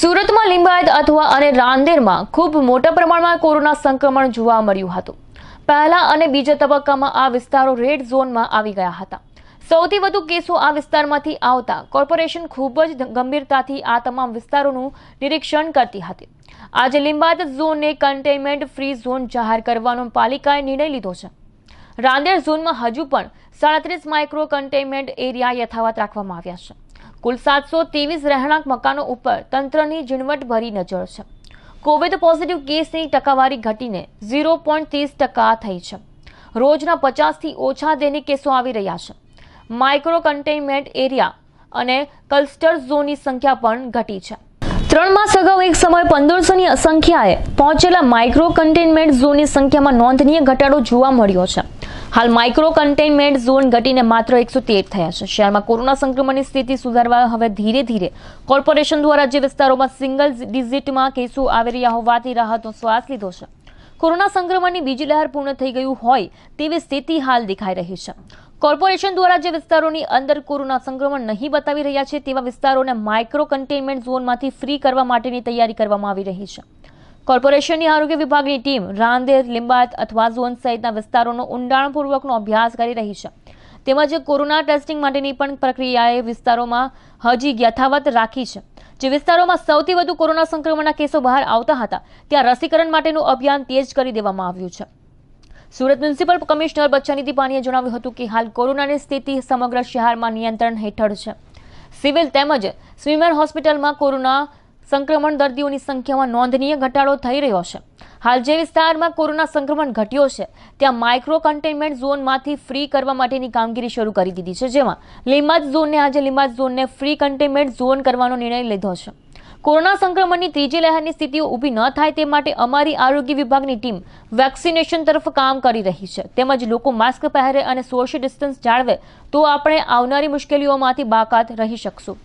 સુરતમાં લિંબાયત અથવા અને રાંદેરમાં ખૂબ મોટા પ્રમાણમાં કોરોના સંક્રમણ જોવા મળ્યું હતું પહેલા અને બીજા તબક્કામાં આ વિસ્તારો રેડ ઝોનમાં આવી ગયા હતા સૌથી વધુ કેસો આ વિસ્તારમાંથી આવતા કોર્પોરેશન ખૂબ જ ગંભીરતાથી આ તમામ વિસ્તારોનું નિરીક્ષણ કરતી હતી આજે લિંબાયત ઝોનને કન્ટેનમેન્ટ ફ્રી ઝોન જાહેર કરવાનો પાલિકાએ નિર્ણય લીધો છે રાંદેર ઝોનમાં હજુ પણ સાડત્રીસ માઇક્રો કન્ટેનમેન્ટ એરિયા યથાવત રાખવામાં આવ્યા છે કુલ સાતસો ત્રેવીસ રહેણાંક મકાનો ઉપર તંત્રની ઝીણવટભરી નજર છે કોવિડ પોઝિટિવ કેસની ટકાવારી ઘટીને ઝીરો પોઈન્ટ ત્રીસ ટકા થઈ છે રોજના પચાસથી ઓછા દૈનિક કેસો આવી રહ્યા છે માઇક્રો કન્ટેનમેન્ટ એરિયા અને ક્લસ્ટર ઝોનની સંખ્યા પણ ઘટી છે ત્રણ માસ અગાઉ એક સમયે પંદરસોની અસંખ્યાએ પહોંચેલા માઇક્રો કન્ટેનમેન્ટ ઝોનની સંખ્યામાં નોંધનીય ઘટાડો જોવા મળ્યો છે હાલ માઇક્રો કન્ટેનમેન્ટ ઝોન ઘટીને માત્ર એકસો તેર થયા છે શહેરમાં કોરોના સંક્રમણની સ્થિતિ સુધારવા હવે ધીરે ધીરે કોર્પોરેશન દ્વારા જે વિસ્તારોમાં સિંગલ ડિઝિટમાં કેસો આવી રહ્યા હોવાથી રાહતનો શ્વાસ લીધો છે કોરોના સંક્રમણની બીજી લહેર પૂર્ણ થઈ ગયું હોય તેવી સ્થિતિ હાલ દેખાઈ રહી છે કોર્પોરેશન દ્વારા જે વિસ્તારોની અંદર કોરોના સંક્રમણ નહીં બતાવી રહ્યા છે તેવા વિસ્તારોને માઇક્રો કન્ટેનમેન્ટ ઝોનમાંથી ફ્રી કરવા માટેની તૈયારી કરવામાં આવી રહી છે કોર્પોરેશનની આરોગ્ય વિભાગની ટીમ રાંદેર લિંબાયત અથવા ઝોન સહિતના વિસ્તારોનો ઊંડાણપૂર્વકનો અભ્યાસ કરી રહી છે તેમજ કોરોના ટેસ્ટિંગ માટેની પણ પ્રક્રિયાએ વિસ્તારોમાં હજી યથાવત રાખી છે જે વિસ્તારોમાં સૌથી વધુ કોરોના સંક્રમણના કેસો બહાર આવતા હતા ત્યાં રસીકરણ માટેનું અભિયાન તેજ કરી દેવામાં આવ્યું છે સુરત મ્યુનિસિપલ કમિશનર બચ્ચાની દિપાનીએ જણાવ્યું હતું કે હાલ કોરોનાની સ્થિતિ સમગ્ર શહેરમાં નિયંત્રણ હેઠળ છે સિવિલ તેમજ સ્વિમર હોસ્પિટલમાં કોરોના સંક્રમણ દર્દીઓની સંખ્યામાં નોંધનીય ઘટાડો થઈ રહ્યો છે હાલ જે વિસ્તારમાં કોરોના સંક્રમણ ઘટ્યો છે ત્યાં માઇક્રો કન્ટેનમેન્ટ ઝોનમાંથી ફ્રી કરવા માટેની કામગીરી શરૂ કરી દીધી છે જેમાં લીમાજ ઝોનને આજે લીમાજ ઝોનને ફ્રી કન્ટેનમેન્ટ ઝોન કરવાનો નિર્ણય લીધો છે કોરોના સંક્રમણની ત્રીજી લહેરની સ્થિતિઓ ઊભી ન થાય તે માટે અમારી આરોગ્ય વિભાગની ટીમ વેક્સિનેશન તરફ કામ કરી રહી છે તેમજ લોકો માસ્ક પહેરે અને સોશિયલ ડિસ્ટન્સ જાળવે તો આપણે આવનારી મુશ્કેલીઓમાંથી બાકાત રહી શકશું